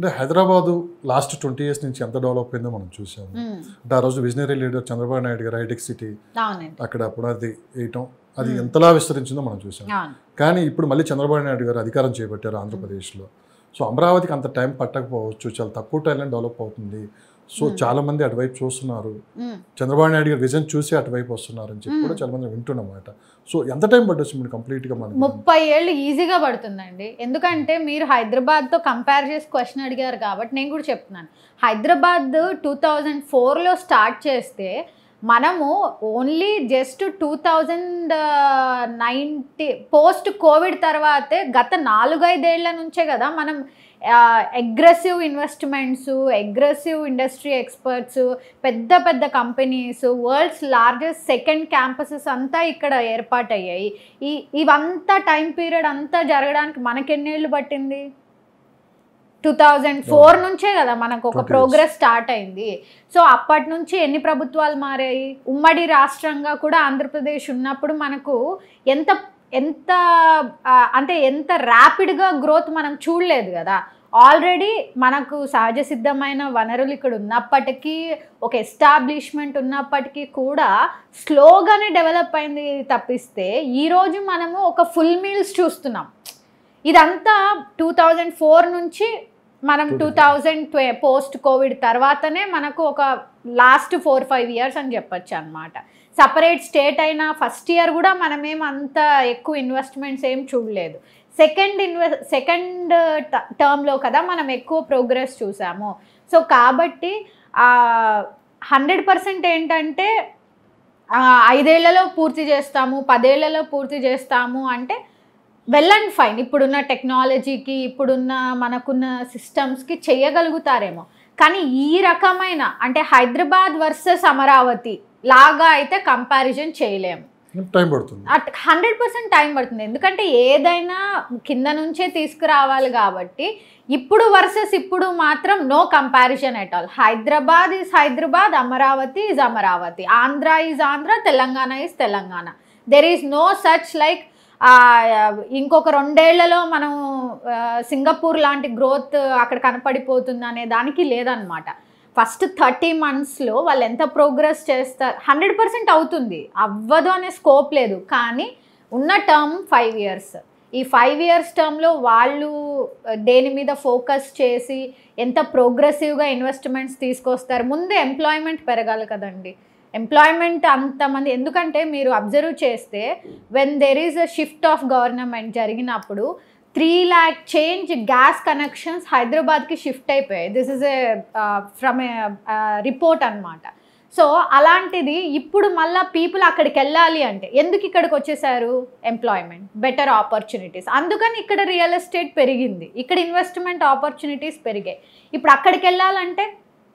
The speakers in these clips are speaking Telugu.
అంటే హైదరాబాదు లాస్ట్ ట్వంటీ ఇయర్స్ నుంచి ఎంత డెవలప్ అయిందో మనం చూసాము అంటే ఆ రోజు విజనరీ లీడర్ చంద్రబాబు నాయుడు గారు హైటెక్ సిటీ అక్కడ పునాది వేయటం అది ఎంతలా విస్తరించిందో మనం చూసాం కానీ ఇప్పుడు మళ్ళీ చంద్రబాబు నాయుడు గారు అధికారం చేపట్టారు ఆంధ్రప్రదేశ్లో సో అమరావతికి అంత టైం పట్టకపోవచ్చు చాలా తక్కువ టైంలో డెవలప్ అవుతుంది సో చాలా మంది అటువైపు చూస్తున్నారు చంద్రబాబు నాయుడు గారు విజన్ చూసి అటువైపు వస్తున్నారు అని చెప్పి కూడా చాలా మంది వింటున్నమాట సో ఎంత టైం పట్టొచ్చు మీరు కంప్లీట్ గా ముప్పై ఏళ్ళు ఈజీగా పడుతుందండి ఎందుకంటే మీరు హైదరాబాద్ తో కంపేర్ చేసి క్వశ్చన్ అడిగారు కాబట్టి నేను కూడా చెప్తున్నాను హైదరాబాద్ టూ థౌజండ్ ఫోర్లో స్టార్ట్ చేస్తే మనము only just two thousand ninety post covid తర్వాతే గత నాలుగైదేళ్ల నుంచే కదా మనం aggressive investments aggressive industry experts పెద్ద పెద్ద companies world's largest second campuses అంతా ఇక్కడ ఏర్పాటయ్యాయి ఈ ఇవంతా టైం పీరియడ్ అంతా జరగడానికి మనకి మనకెన్నేళ్ళు పట్టింది టూ థౌజండ్ ఫోర్ నుంచే కదా మనకు ఒక ప్రోగ్రెస్ స్టార్ట్ అయింది సో అప్పటి నుంచి ఎన్ని ప్రభుత్వాలు మారాయి ఉమ్మడి రాష్ట్రంగా కూడా ఆంధ్రప్రదేశ్ ఉన్నప్పుడు మనకు ఎంత ఎంత అంటే ఎంత ర్యాపిడ్గా గ్రోత్ మనం చూడలేదు కదా ఆల్రెడీ మనకు సహజ సిద్ధమైన వనరులు ఇక్కడ ఉన్నప్పటికీ ఒక ఎస్టాబ్లిష్మెంట్ ఉన్నప్పటికీ కూడా స్లోగానే డెవలప్ అయింది తప్పిస్తే ఈరోజు మనము ఒక ఫుల్ మీల్స్ చూస్తున్నాం ఇదంతా టూ థౌజండ్ ఫోర్ నుంచి మనం టూ థౌజండ్ ట్వే పోస్ట్ కోవిడ్ తర్వాతనే మనకు ఒక లాస్ట్ ఫోర్ ఫైవ్ ఇయర్స్ అని చెప్పచ్చు అనమాట సపరేట్ స్టేట్ అయినా ఫస్ట్ ఇయర్ కూడా మనమేం అంత ఎక్కువ ఇన్వెస్ట్మెంట్స్ ఏం చూడలేదు సెకండ్ ఇన్వె సెకండ్ టర్మ్లో కదా మనం ఎక్కువ ప్రోగ్రెస్ చూసాము సో కాబట్టి హండ్రెడ్ పర్సెంట్ ఏంటంటే ఐదేళ్లలో పూర్తి చేస్తాము పదేళ్లలో పూర్తి చేస్తాము అంటే వెల్ అండ్ ఫైన్ ఇప్పుడున్న టెక్నాలజీకి ఇప్పుడున్న మనకున్న సిస్టమ్స్కి చేయగలుగుతారేమో కానీ ఈ రకమైన అంటే హైదరాబాద్ వర్సెస్ అమరావతి లాగా అయితే కంపారిజన్ చేయలేము హండ్రెడ్ పర్సెంట్ టైం పడుతుంది ఎందుకంటే ఏదైనా కింద నుంచే తీసుకురావాలి కాబట్టి ఇప్పుడు వర్సెస్ ఇప్పుడు మాత్రం no comparison at all Hyderabad is Hyderabad Amaravati is Amaravati Andhra is Andhra Telangana is Telangana there is no such like ఇంకొక రెండేళ్లలో మనం సింగపూర్ లాంటి గ్రోత్ అక్కడ కనపడిపోతుంది అనే దానికి లేదనమాట ఫస్ట్ థర్టీ మంత్స్లో వాళ్ళు ఎంత ప్రోగ్రెస్ చేస్తారు హండ్రెడ్ పర్సెంట్ అవుతుంది అవ్వదు అనే స్కోప్ లేదు కానీ ఉన్న టర్మ్ ఫైవ్ ఇయర్స్ ఈ ఫైవ్ ఇయర్స్ టర్మ్లో వాళ్ళు దేని మీద ఫోకస్ చేసి ఎంత ప్రోగ్రెసివ్గా ఇన్వెస్ట్మెంట్స్ తీసుకొస్తారు ముందే ఎంప్లాయ్మెంట్ పెరగాలి కదండి ఎంప్లాయ్మెంట్ అంతమంది ఎందుకంటే మీరు అబ్జర్వ్ చేస్తే when there is a shift of government జరిగినప్పుడు three lakh change gas connections హైదరాబాద్కి షిఫ్ట్ అయిపోయాయి this is a from a report అనమాట సో అలాంటిది ఇప్పుడు మళ్ళీ పీపుల్ అక్కడికి వెళ్ళాలి అంటే ఎందుకు ఇక్కడికి వచ్చేసారు ఎంప్లాయ్మెంట్ బెటర్ ఆపర్చునిటీస్ అందుకని ఇక్కడ రియల్ ఎస్టేట్ పెరిగింది ఇక్కడ ఇన్వెస్ట్మెంట్ ఆపర్చునిటీస్ పెరిగాయి ఇప్పుడు అక్కడికి వెళ్ళాలంటే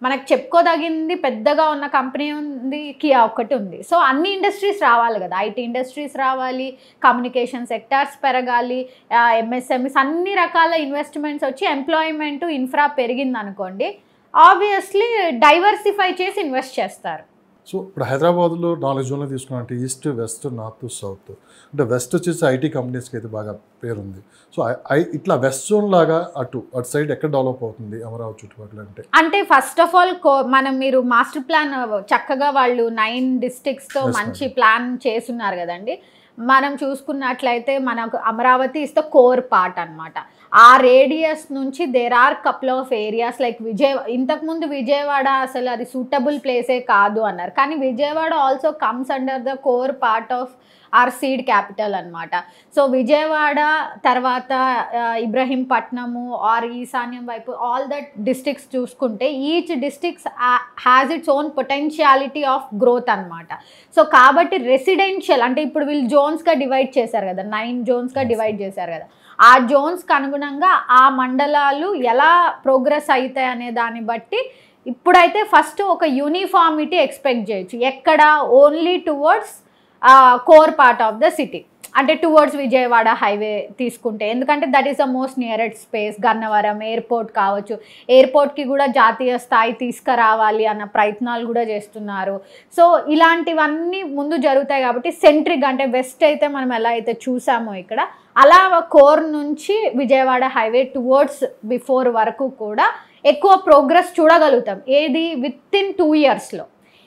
మనకు చెప్పుకోదగింది పెద్దగా ఉన్న కంపెనీ ఉంది కియా ఒకటి ఉంది సో అన్ని ఇండస్ట్రీస్ రావాలి కదా ఐటీ ఇండస్ట్రీస్ రావాలి కమ్యూనికేషన్ సెక్టార్స్ పెరగాలి ఎంఎస్ఎంఈస్ అన్ని రకాల ఇన్వెస్ట్మెంట్స్ వచ్చి ఎంప్లాయ్మెంటు ఇన్ఫ్రా పెరిగింది అనుకోండి ఆబ్వియస్లీ డైవర్సిఫై చేసి ఇన్వెస్ట్ చేస్తారు సో ఇప్పుడు హైదరాబాద్లో నాలుగు జోన్లు తీసుకున్నా అంటే ఈస్ట్ వెస్ట్ నార్త్ సౌత్ అంటే వెస్ట్ వచ్చేసి ఐటీ కంపెనీస్కి అయితే బాగా పేరుంది సో ఇట్లా వెస్ట్ జోన్ లాగా అటు అటు సైడ్ ఎక్కడ డెవలప్ అవుతుంది అమరావతి చుట్టుపక్కల అంటే అంటే ఫస్ట్ ఆఫ్ ఆల్ మనం మీరు మాస్టర్ ప్లాన్ చక్కగా వాళ్ళు నైన్ డిస్టిక్స్తో మంచి ప్లాన్ చేస్తున్నారు కదండి మనం చూసుకున్నట్లయితే మనకు Amaravati is the core part అనమాట ఆ రేడియస్ నుంచి there are couple of areas like Vijay ఇంతకుముందు విజయవాడ అసలు అది సూటబుల్ ప్లేసే కాదు అన్నారు కానీ Vijayawada also comes under the core part of our seed capital అనమాట సో విజయవాడ తర్వాత ఇబ్రహీంపట్నము ఆర్ ఈశాన్యం వైపు ఆల్ దట్ డిస్టిక్స్ చూసుకుంటే each districts has its own potentiality of growth అనమాట సో కాబట్టి రెసిడెన్షియల్ అంటే ఇప్పుడు వీళ్ళు జోన్స్గా డివైడ్ చేశారు కదా నైన్ జోన్స్గా డివైడ్ చేశారు కదా ఆ జోన్స్కి అనుగుణంగా ఆ మండలాలు ఎలా ప్రోగ్రెస్ అవుతాయి అనే దాన్ని బట్టి ఇప్పుడైతే ఫస్ట్ ఒక యూనిఫార్మిటీ ఎక్స్పెక్ట్ చేయొచ్చు ఎక్కడ only towards core part of the city అంటే టువర్డ్స్ విజయవాడ హైవే తీసుకుంటే ఎందుకంటే that is the most nearest space Gannavaram airport కావచ్చు ఎయిర్పోర్ట్కి కూడా జాతీయ స్థాయి తీసుకురావాలి అన్న ప్రయత్నాలు కూడా చేస్తున్నారు సో ఇలాంటివన్నీ ముందు జరుగుతాయి కాబట్టి సెంట్రిక్ అంటే వెస్ట్ అయితే మనం ఎలా అయితే చూసామో ఇక్కడ అలా కోర్ నుంచి విజయవాడ హైవే టువర్డ్స్ బిఫోర్ వరకు కూడా ఎక్కువ ప్రోగ్రెస్ చూడగలుగుతాం ఏది విత్ ఇన్ టూ ఇయర్స్లో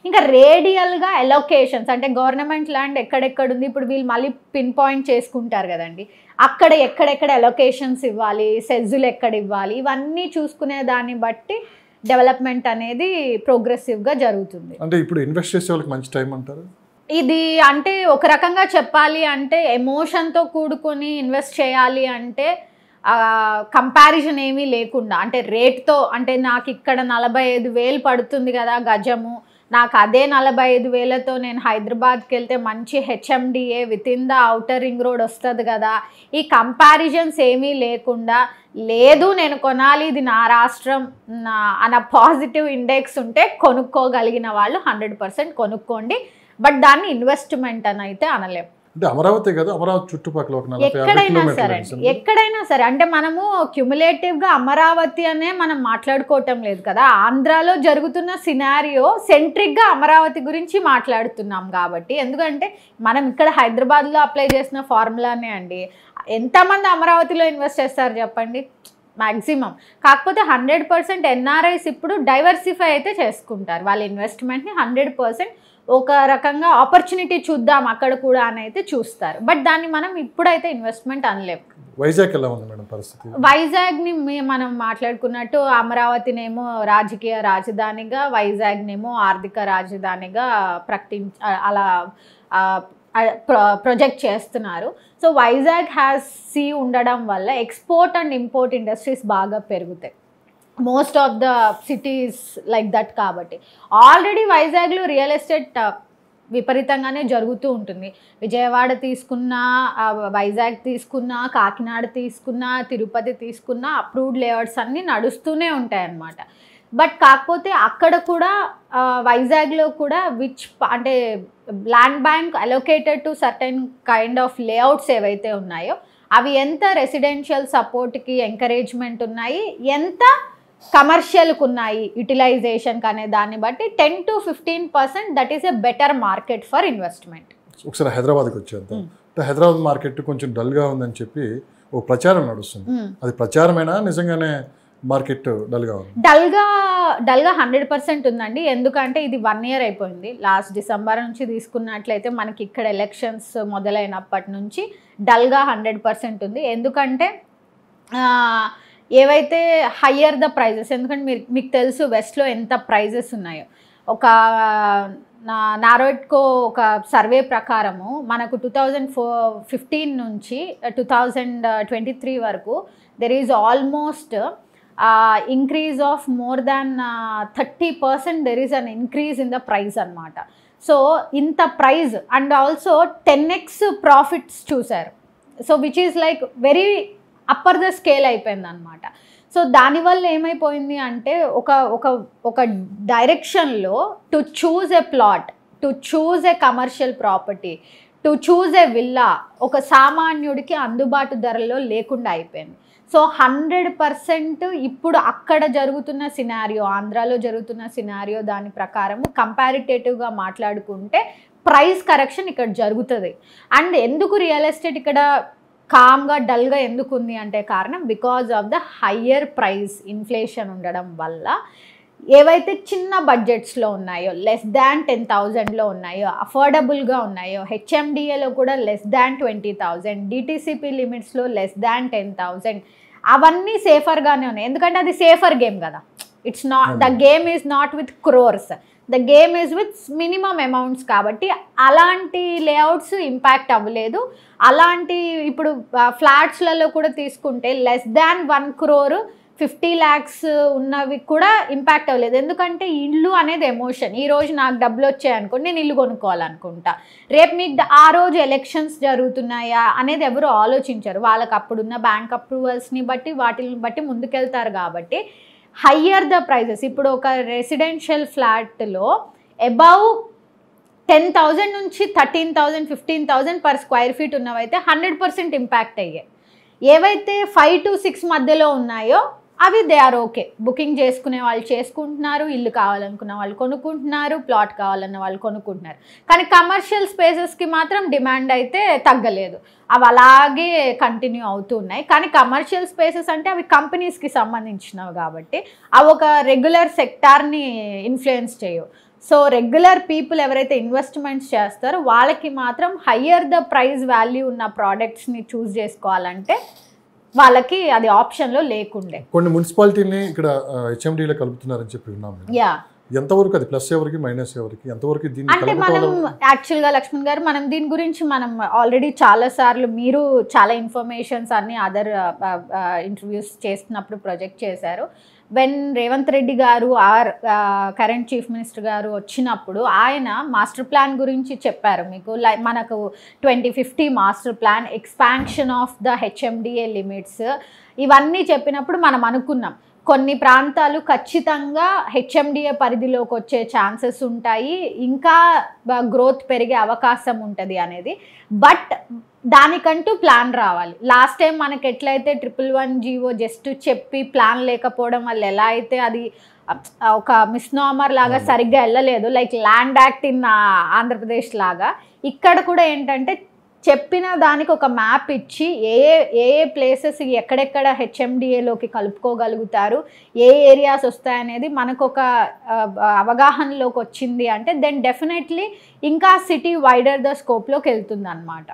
ఇంకా రేడియల్గా ఎలొకేషన్స్ అంటే గవర్నమెంట్ ల్యాండ్ ఎక్కడెక్కడ ఉంది ఇప్పుడు వీళ్ళు మళ్ళీ పిన్ పాయింట్ చేసుకుంటారు కదండి అక్కడ ఎక్కడెక్కడ ఎలొకేషన్స్ ఇవ్వాలి సెజ్జులు ఎక్కడ ఇవ్వాలి ఇవన్నీ చూసుకునే దాన్ని బట్టి డెవలప్మెంట్ అనేది ప్రోగ్రెసివ్గా జరుగుతుంది అంటే ఇప్పుడు ఇన్వెస్ట్ చేసే వాళ్ళకి మంచి టైం అంటారు ఇది అంటే ఒక రకంగా చెప్పాలి అంటే ఎమోషన్తో కూడుకొని ఇన్వెస్ట్ చేయాలి అంటే కంపారిజన్ ఏమీ లేకుండా అంటే రేట్తో అంటే నాకు ఇక్కడ నలభై ఐదు వేలు పడుతుంది కదా గజము నాకు అదే నలభై ఐదు వేలతో నేను హైదరాబాద్కి వెళ్తే మంచి HMDA within the outer ring road వస్తుంది కదా ఈ కంపారిజన్స్ ఏమీ లేకుండా లేదు నేను కొనాలి ఇది నా రాష్ట్రం అన్న పాజిటివ్ ఇండెక్స్ ఉంటే కొనుక్కోగలిగిన వాళ్ళు హండ్రెడ్ పర్సెంట్ కొనుక్కోండి బట్ దాన్ని ఇన్వెస్ట్మెంట్ అని అయితే అనలేము అంటే అమరావతి కదా అమరావతి చుట్టుపక్కల ఒక ఎక్కడైనా సరే ఎక్కడైనా సరే అంటే మనము క్యుములేటివ్ గా అమరావతి అనే మనం మాట్లాడుకోవటం లేదు కదా ఆంధ్రాలో జరుగుతున్న సినారియో సెంట్రిక్ గా అమరావతి గురించి మాట్లాడుతున్నాం కాబట్టి ఎందుకంటే మనం ఇక్కడ హైదరాబాద్లో అప్లై చేసిన ఫార్ములానే అండి ఎంతమంది అమరావతిలో ఇన్వెస్ట్ చేస్తారు చెప్పండి మ్యాక్సిమం కాకపోతే హండ్రెడ్ పర్సెంట్ ఎన్ఆర్ఐస్ ఇప్పుడు డైవర్సిఫై అయితే చేసుకుంటారు వాళ్ళ ఇన్వెస్ట్మెంట్ని హండ్రెడ్ పర్సెంట్ ఒక రకంగా ఆపర్చునిటీ చూద్దాం అక్కడ కూడా అని అయితే చూస్తారు బట్ దాన్ని మనం ఇప్పుడైతే ఇన్వెస్ట్మెంట్ అనలేము వైజాగ్ ఎలా ఉంది మేడం పరిస్థితి వైజాగ్ని మనం మాట్లాడుకున్నట్టు అమరావతినేమో రాజకీయ రాజధానిగా వైజాగ్నేమో ఆర్థిక రాజధానిగా ప్రకటి అలా ప్రొజెక్ట్ చేస్తున్నారు సో వైజాగ్ హ్యాస్ సీ ఉండడం వల్ల ఎక్స్పోర్ట్ అండ్ ఇంపోర్ట్ ఇండస్ట్రీస్ బాగా పెరుగుతాయి most of the cities like that కాబట్టి ఆల్రెడీ వైజాగ్లో రియల్ ఎస్టేట్ విపరీతంగానే జరుగుతూ ఉంటుంది విజయవాడ తీసుకున్నా వైజాగ్ తీసుకున్నా కాకినాడ తీసుకున్నా తిరుపతి తీసుకున్నా అప్రూవ్డ్ లేఅవుట్స్ అన్నీ నడుస్తూనే ఉంటాయన్నమాట బట్ కాకపోతే అక్కడ కూడా వైజాగ్లో కూడా విచ్ అంటే land bank allocated to certain kind of layouts ఏవైతే ఉన్నాయో అవి ఎంత రెసిడెన్షియల్ సపోర్ట్కి ఎంకరేజ్మెంట్ ఉన్నాయి ఎంత కమర్షియల్కి ఉన్నాయి యూటిలైజేషన్కి అనే దాన్ని బట్టి ten to fifteen percent that is a better market for investment ఒకసారి హైదరాబాద్కి వచ్చేద్దాం హైదరాబాద్ మార్కెట్ కొంచెం డల్గా ఉందని చెప్పి ఓ ప్రచారం నడుస్తుంది అది ప్రచారమేనా నిజంగానే మార్కెట్ డల్గా ఉంది డల్గా డల్గా హండ్రెడ్ పర్సెంట్ ఉందండి ఎందుకంటే ఇది వన్ ఇయర్ అయిపోయింది లాస్ట్ డిసెంబర్ నుంచి తీసుకున్నట్లయితే మనకి ఇక్కడ ఎలక్షన్స్ మొదలైనప్పటి నుంచి డల్గా హండ్రెడ్ పర్సెంట్ ఉంది ఎందుకంటే ఏవైతే హయ్యర్ ద ప్రైజెస్ ఎందుకంటే మీరు మీకు తెలుసు వెస్ట్లో ఎంత ప్రైజెస్ ఉన్నాయో ఒక నా నారోట్కో ఒక సర్వే ప్రకారము మనకు టూ థౌజండ్ ఫో ఫిఫ్టీన్ నుంచి టూ థౌజండ్ ట్వంటీ త్రీ వరకు there is almost increase of more than thirty percent there is an increase in the price అనమాట సో ఇంత price and also ten x profits చూశారు so which is like very upper the scale అయిపోయింది అనమాట సో దానివల్ల ఏమైపోయింది అంటే ఒక ఒక ఒక డైరెక్షన్లో to choose a plot to choose a commercial property to choose a villa ఒక సామాన్యుడికి అందుబాటు ధరలో లేకుండా అయిపోయింది సో హండ్రెడ్ పర్సెంట్ ఇప్పుడు అక్కడ జరుగుతున్న సినారియో ఆంధ్రాలో జరుగుతున్న సినారియో దాని ప్రకారం కంపారిటేటివ్గా మాట్లాడుకుంటే ప్రైస్ కరెక్షన్ ఇక్కడ జరుగుతుంది అండ్ ఎందుకు రియల్ ఎస్టేట్ ఇక్కడ కామ్గా డల్గా ఎందుకు ఉంది అంటే కారణం because of the higher price inflation ఉండడం వల్ల ఏవైతే చిన్న బడ్జెట్స్లో ఉన్నాయో లెస్ దాన్ టెన్ థౌజండ్లో ఉన్నాయో అఫోర్డబుల్గా ఉన్నాయో హెచ్ఎండిఏలో కూడా less than twenty thousand DTCP లిమిట్స్లో లెస్ దాన్ టెన్ థౌజండ్ అవన్నీ సేఫర్గానే ఉన్నాయి ఎందుకంటే అది సేఫర్ గేమ్ కదా it's not the game is not with crores the game is with minimum amounts కాబట్టి అలాంటి లేఅవుట్స్ ఇంపాక్ట్ అవ్వలేదు అలాంటి ఇప్పుడు ఫ్లాట్స్లలో కూడా తీసుకుంటే less than one crore fifty lakhs ఉన్నవి కూడా ఇంపాక్ట్ అవ్వలేదు ఎందుకంటే ఇల్లు అనేది ఎమోషన్ ఈ రోజు నాకు డబ్బులు వచ్చాయనుకోండి నేను ఇల్లు కొనుక్కోవాలనుకుంటా రేపు మీకు ఆ రోజు ఎలక్షన్స్ జరుగుతున్నాయా అనేది ఎవరు ఆలోచించరు వాళ్ళకి అప్పుడున్న బ్యాంక్ అప్రూవల్స్ని బట్టి వాటిని బట్టి ముందుకెళ్తారు కాబట్టి హయ్యర్ ద ప్రైజెస్ ఇప్పుడు ఒక రెసిడెన్షియల్ ఫ్లాట్లో అబౌవ్ టెన్ థౌజండ్ నుంచి thirteen thousand fifteen thousand per square feet ఉన్నవైతే హండ్రెడ్ పర్సెంట్ ఇంపాక్ట్ అయ్యాయి ఏవైతే ఫైవ్ టు సిక్స్ మధ్యలో ఉన్నాయో అవి దే ఆర్ ఓకే బుకింగ్ చేసుకునే వాళ్ళు చేసుకుంటున్నారు ఇల్లు కావాలనుకున్న వాళ్ళు కొనుక్కుంటున్నారు ప్లాట్ కావాలన్న వాళ్ళు కొనుక్కుంటున్నారు కానీ కమర్షియల్ స్పేసెస్కి మాత్రం డిమాండ్ అయితే తగ్గలేదు అవి అలాగే కంటిన్యూ అవుతున్నాయి కానీ కమర్షియల్ స్పేసెస్ అంటే అవి కంపెనీస్కి సంబంధించినవి కాబట్టి అవి ఒక రెగ్యులర్ సెక్టార్ని ఇన్ఫ్లుయెన్స్ చేయవు సో రెగ్యులర్ పీపుల్ ఎవరైతే ఇన్వెస్ట్మెంట్స్ చేస్తారో వాళ్ళకి మాత్రం హయ్యర్ ద ప్రైస్ వాల్యూ ఉన్న ప్రోడక్ట్స్ని చూస్ చేసుకోవాలంటే వాళ్ళకి అది ఆప్షన్లో లేకుండే కొన్ని మున్సిపాలిటీని ఇక్కడ హెచ్ఎండీలో కలుపుతున్నారని చెప్పి విన్నాము యా ఎంతవరకు అది ప్లస్ ఎవరికి మైనస్ ఎవరికి ఎంతవరకు దీని అంటే మనం యాక్చువల్గా లక్ష్మణ్ గారు మనం దీని గురించి మనం ఆల్రెడీ చాలా సార్లు మీరు చాలా ఇన్ఫర్మేషన్స్ అన్ని అదర్ ఇంటర్వ్యూస్ చేస్తున్నప్పుడు ప్రొజెక్ట్ చేశారు వెన్ రేవంత్ రెడ్డి గారు ఆర్ కరెంట్ చీఫ్ మినిస్టర్ గారు వచ్చినప్పుడు ఆయన మాస్టర్ ప్లాన్ గురించి చెప్పారు మీకు మనకు twenty fifty master plan expansion of the HMDA limits ఇవన్నీ చెప్పినప్పుడు మనం అనుకున్నాం కొన్ని ప్రాంతాలు ఖచ్చితంగా హెచ్ఎండిఏ పరిధిలోకి వచ్చే ఛాన్సెస్ ఉంటాయి ఇంకా గ్రోత్ పెరిగే అవకాశం ఉంటుంది అనేది బట్ దానికంటూ ప్లాన్ రావాలి లాస్ట్ టైం మనకి ఎట్లయితే ట్రిపుల్ వన్ జీవో జస్ట్ చెప్పి ప్లాన్ లేకపోవడం వల్ల ఎలా అయితే అది ఒక మిస్నామర్ లాగా సరిగ్గా వెళ్ళలేదు like land act in Andhra Pradesh లాగా ఇక్కడ కూడా ఏంటంటే చెప్పిన దానికి ఒక మ్యాప్ ఇచ్చి ఏ ఏ ఏ ప్లేసెస్ ఎక్కడెక్కడ హెచ్ఎండిఏలోకి కలుపుకోగలుగుతారు ఏ ఏరియాస్ వస్తాయనేది మనకు ఒక అవగాహనలోకి వచ్చింది అంటే దెన్ డెఫినెట్లీ ఇంకా సిటీ వైడర్ ద స్కోప్లోకి వెళ్తుంది అనమాట